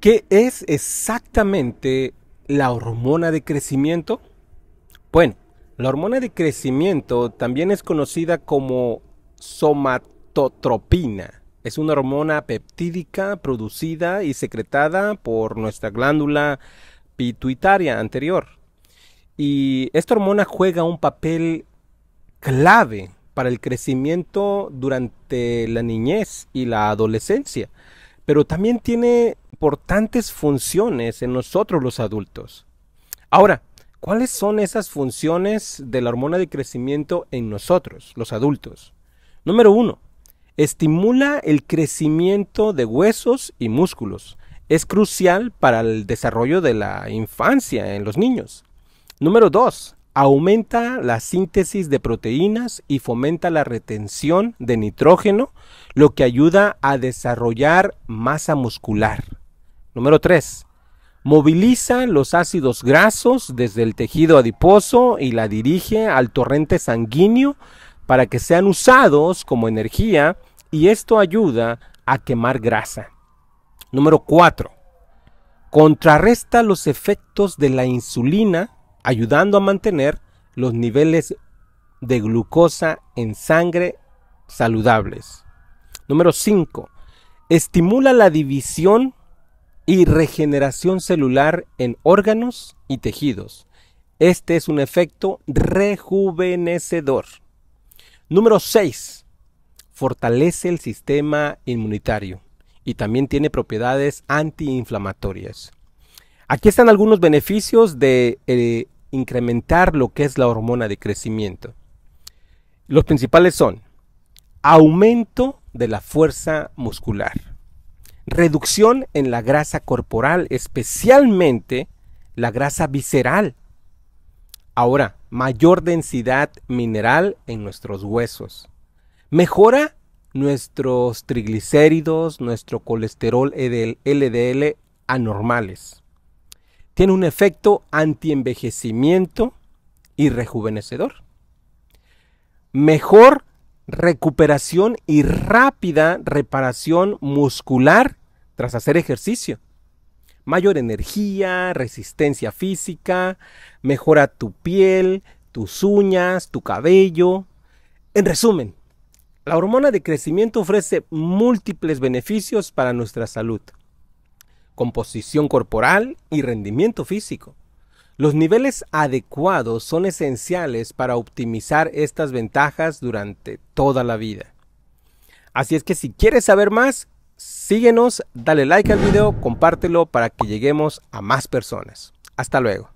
¿Qué es exactamente la hormona de crecimiento? Bueno, la hormona de crecimiento también es conocida como somatotropina. Es una hormona peptídica producida y secretada por nuestra glándula pituitaria anterior. Y esta hormona juega un papel clave para el crecimiento durante la niñez y la adolescencia pero también tiene importantes funciones en nosotros los adultos. Ahora, ¿cuáles son esas funciones de la hormona de crecimiento en nosotros, los adultos? Número uno, estimula el crecimiento de huesos y músculos. Es crucial para el desarrollo de la infancia en los niños. Número dos, Aumenta la síntesis de proteínas y fomenta la retención de nitrógeno lo que ayuda a desarrollar masa muscular. Número 3. Moviliza los ácidos grasos desde el tejido adiposo y la dirige al torrente sanguíneo para que sean usados como energía y esto ayuda a quemar grasa. Número 4. Contrarresta los efectos de la insulina ayudando a mantener los niveles de glucosa en sangre saludables. Número 5. Estimula la división y regeneración celular en órganos y tejidos. Este es un efecto rejuvenecedor. Número 6. Fortalece el sistema inmunitario y también tiene propiedades antiinflamatorias. Aquí están algunos beneficios de eh, incrementar lo que es la hormona de crecimiento. Los principales son aumento de la fuerza muscular. Reducción en la grasa corporal, especialmente la grasa visceral. Ahora, mayor densidad mineral en nuestros huesos. Mejora nuestros triglicéridos, nuestro colesterol LDL anormales. Tiene un efecto antienvejecimiento y rejuvenecedor. Mejor recuperación y rápida reparación muscular tras hacer ejercicio. Mayor energía, resistencia física, mejora tu piel, tus uñas, tu cabello. En resumen, la hormona de crecimiento ofrece múltiples beneficios para nuestra salud, composición corporal y rendimiento físico. Los niveles adecuados son esenciales para optimizar estas ventajas durante toda la vida. Así es que si quieres saber más, síguenos, dale like al video, compártelo para que lleguemos a más personas. Hasta luego.